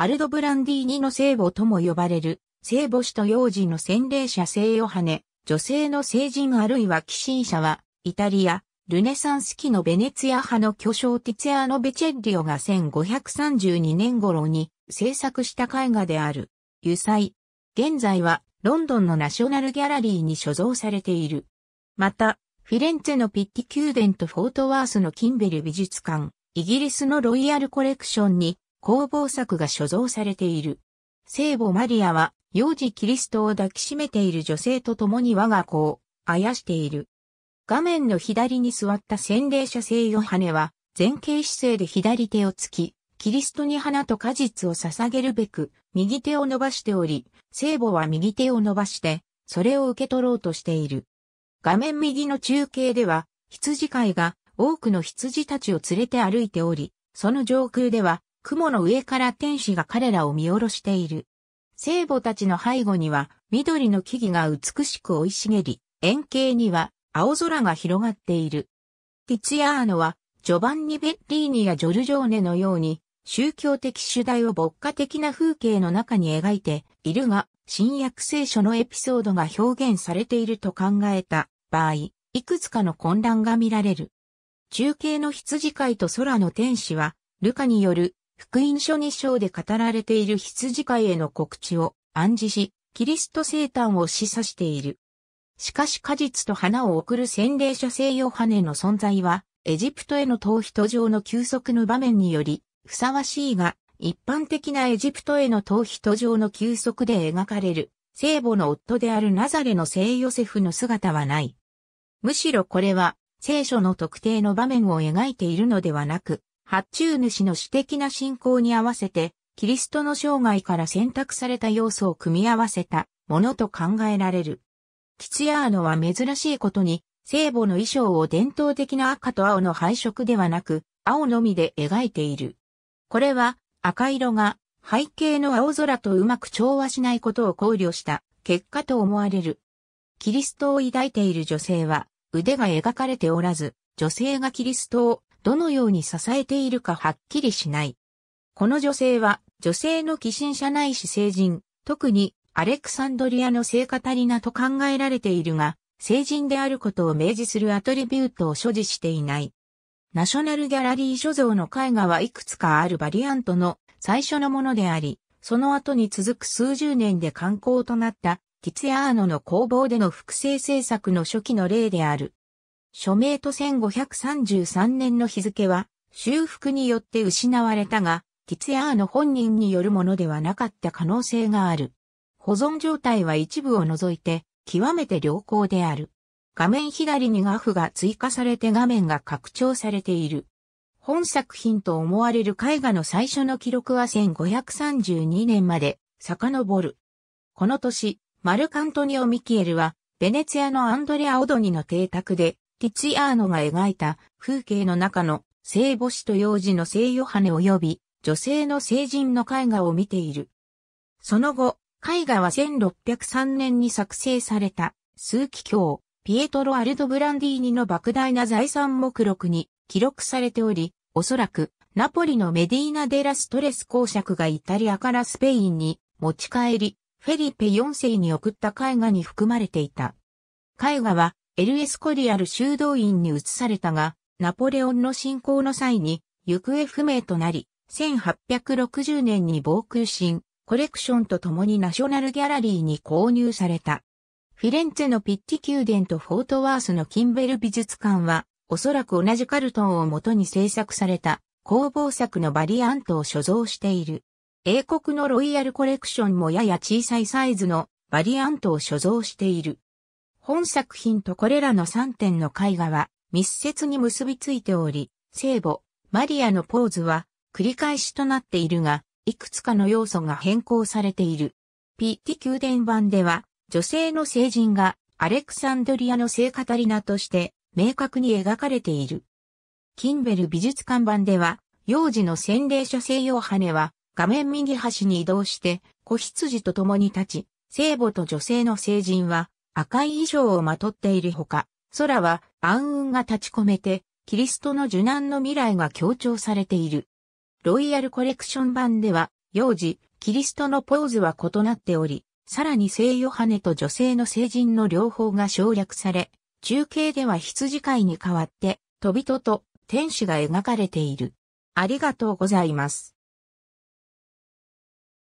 アルドブランディーニの聖母とも呼ばれる、聖母子と幼児の洗礼者聖ヨハネ、女性の聖人あるいは寄進者は、イタリア、ルネサンス期のベネツィア派の巨匠ティツィアーノ・ベチェッリオが1532年頃に制作した絵画である。油彩。現在はロンドンのナショナルギャラリーに所蔵されている。また、フィレンツェのピッティ宮殿とフォートワースのキンベル美術館、イギリスのロイヤルコレクションに工房作が所蔵されている。聖母マリアは、幼児キリストを抱きしめている女性と共に我が子を、あやしている。画面の左に座った洗礼者聖ヨハネは、前傾姿勢で左手をつき、キリストに花と果実を捧げるべく、右手を伸ばしており、聖母は右手を伸ばして、それを受け取ろうとしている。画面右の中継では、羊飼いが多くの羊たちを連れて歩いており、その上空では雲の上から天使が彼らを見下ろしている。聖母たちの背後には緑の木々が美しく生い茂り、円形には青空が広がっている。ティツィアーノは、ジョバンニ・ベッリーニやジョルジョーネのように、宗教的主題を牧歌的な風景の中に描いているが、新約聖書のエピソードが表現されていると考えた場合、いくつかの混乱が見られる。中継の羊飼いと空の天使は、ルカによる福音書2章で語られている羊飼いへの告知を暗示し、キリスト生誕を示唆している。しかし果実と花を送る洗礼者聖ヨハネの存在は、エジプトへの逃避途上の休息の場面により、ふさわしいが、一般的なエジプトへの逃避途上の休息で描かれる、聖母の夫であるナザレの聖ヨセフの姿はない。むしろこれは、聖書の特定の場面を描いているのではなく、発注主の私的な信仰に合わせて、キリストの生涯から選択された要素を組み合わせたものと考えられる。キツヤーノは珍しいことに、聖母の衣装を伝統的な赤と青の配色ではなく、青のみで描いている。これは赤色が背景の青空とうまく調和しないことを考慮した結果と思われる。キリストを抱いている女性は腕が描かれておらず、女性がキリストをどのように支えているかはっきりしない。この女性は女性の寄進者ないし成人、特にアレクサンドリアの聖カタリナと考えられているが、成人であることを明示するアトリビュートを所持していない。ナショナルギャラリー所蔵の絵画はいくつかあるバリアントの最初のものであり、その後に続く数十年で観光となったティツヤーノの工房での複製制作の初期の例である。署名と1533年の日付は、修復によって失われたが、ティツヤーの本人によるものではなかった可能性がある。保存状態は一部を除いて、極めて良好である。画面左に画フが追加されて画面が拡張されている。本作品と思われる絵画の最初の記録は1532年まで遡る。この年、マルカントニオ・ミキエルは、ベネツィアのアンドレア・オドニの邸宅で、ティツィアーノが描いた風景の中の聖母子と幼児の聖ヨハネ及び女性の聖人の絵画を見ている。その後、絵画は1603年に作成された、数奇教、ピエトロ・アルド・ブランディーニの莫大な財産目録に記録されており、おそらく、ナポリのメディーナ・デ・ラ・ストレス公爵がイタリアからスペインに持ち帰り、フェリペ4世に送った絵画に含まれていた。絵画はエルエスコリアル修道院に移されたが、ナポレオンの侵攻の際に行方不明となり、1860年に防空新、コレクションと共にナショナルギャラリーに購入された。フィレンツェのピッティ宮殿とフォートワースのキンベル美術館は、おそらく同じカルトンをもとに制作された工房作のバリアントを所蔵している。英国のロイヤルコレクションもやや小さいサイズのバリアントを所蔵している。本作品とこれらの3点の絵画は密接に結びついており、聖母、マリアのポーズは繰り返しとなっているが、いくつかの要素が変更されている。ピッティ宮殿版では、女性の聖人がアレクサンドリアの聖カタリナとして明確に描かれている。キンベル美術館版では、幼児の洗礼者聖洋羽根は画面右端に移動して、子羊と共に立ち、聖母と女性の聖人は赤い衣装をまとっているほか、空は暗雲が立ち込めて、キリストの受難の未来が強調されている。ロイヤルコレクション版では、幼児、キリストのポーズは異なっており、さらに聖ヨハネと女性の聖人の両方が省略され、中継では羊飼いに代わって、飛とと天使が描かれている。ありがとうございます。